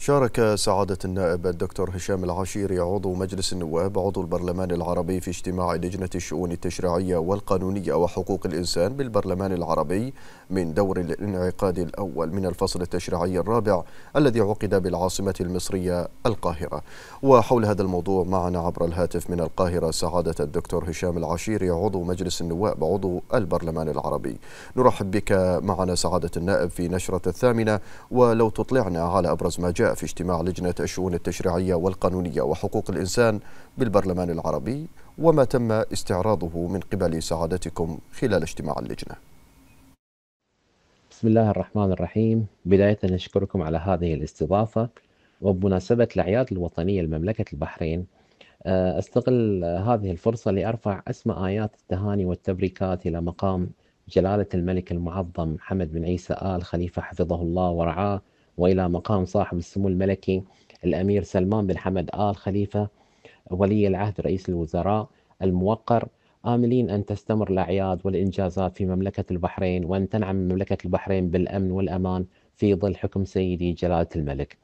شارك سعادة النائب الدكتور هشام العشيري عضو مجلس النواب عضو البرلمان العربي في اجتماع لجنة الشؤون التشريعية والقانونية وحقوق الإنسان بالبرلمان العربي من دور الانعقاد الأول من الفصل التشريعي الرابع الذي عقد بالعاصمة المصرية القاهرة وحول هذا الموضوع معنا عبر الهاتف من القاهرة سعادة الدكتور هشام العشيري عضو مجلس النواب عضو البرلمان العربي نرحب بك معنا سعادة النائب في نشرة الثامنة ولو تطلعنا على أبرز ما جاء في اجتماع لجنة الشؤون التشريعية والقانونية وحقوق الإنسان بالبرلمان العربي وما تم استعراضه من قبل سعادتكم خلال اجتماع اللجنة بسم الله الرحمن الرحيم بداية نشكركم على هذه الاستضافة وبمناسبة الأعياد الوطنية لمملكة البحرين آه، أستغل هذه الفرصة لأرفع أسمى آيات التهاني والتبريكات إلى مقام جلالة الملك المعظم محمد بن عيسى آل خليفة حفظه الله ورعاه وإلى مقام صاحب السمو الملكي الأمير سلمان بن حمد آل خليفة ولي العهد رئيس الوزراء الموقر آملين أن تستمر الأعياد والإنجازات في مملكة البحرين وأن تنعم مملكة البحرين بالأمن والأمان في ظل حكم سيدي جلالة الملك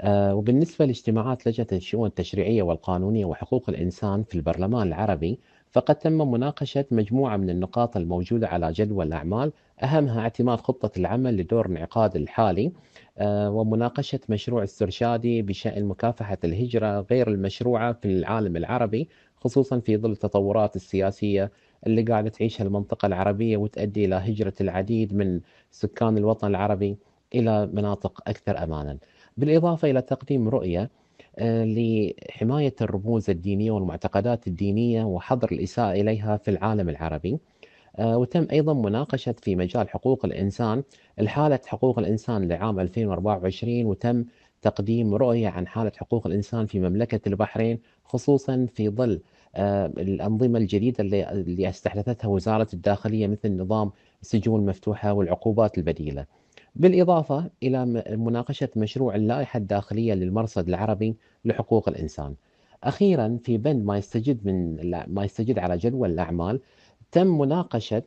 آه، وبالنسبة لاجتماعات لجنة الشؤون التشريعية والقانونية وحقوق الإنسان في البرلمان العربي فقد تم مناقشة مجموعة من النقاط الموجودة على جدول الأعمال أهمها اعتماد خطة العمل لدور انعقاد الحالي آه، ومناقشة مشروع استرشادي بشأن مكافحة الهجرة غير المشروعة في العالم العربي خصوصا في ظل التطورات السياسية اللي قاعدة تعيشها المنطقة العربية وتؤدي إلى هجرة العديد من سكان الوطن العربي إلى مناطق أكثر أمانا بالإضافة إلى تقديم رؤية لحماية الرموز الدينية والمعتقدات الدينية وحظر الإساءة إليها في العالم العربي آه، وتم أيضا مناقشة في مجال حقوق الإنسان الحالة حقوق الإنسان لعام 2024 وتم تقديم رؤية عن حالة حقوق الإنسان في مملكة البحرين خصوصا في ظل آه، الأنظمة الجديدة اللي استحدثتها وزارة الداخلية مثل نظام السجون المفتوحة والعقوبات البديلة بالإضافة إلى مناقشة مشروع اللائحة الداخلية للمرصد العربي لحقوق الإنسان أخيرا في بند ما يستجد من ما يستجد على جدول الأعمال تم مناقشة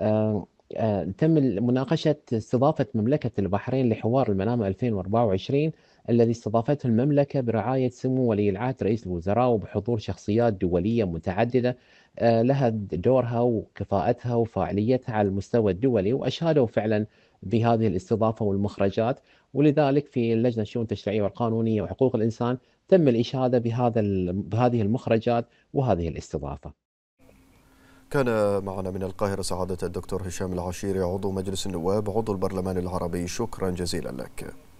آه، آه، تم مناقشة استضافة مملكة البحرين لحوار المنامة 2024 الذي استضافته المملكة برعاية سمو ولي العهد رئيس الوزراء وبحضور شخصيات دولية متعددة آه، لها دورها وكفاءتها وفاعليتها على المستوى الدولي وأشادوا فعلا بهذه الاستضافه والمخرجات ولذلك في اللجنه الشؤون التشريعيه والقانونيه وحقوق الانسان تم الاشاده بهذا بهذه المخرجات وهذه الاستضافه. كان معنا من القاهرة سعادة الدكتور هشام العشيري عضو مجلس النواب عضو البرلمان العربي شكرا جزيلا لك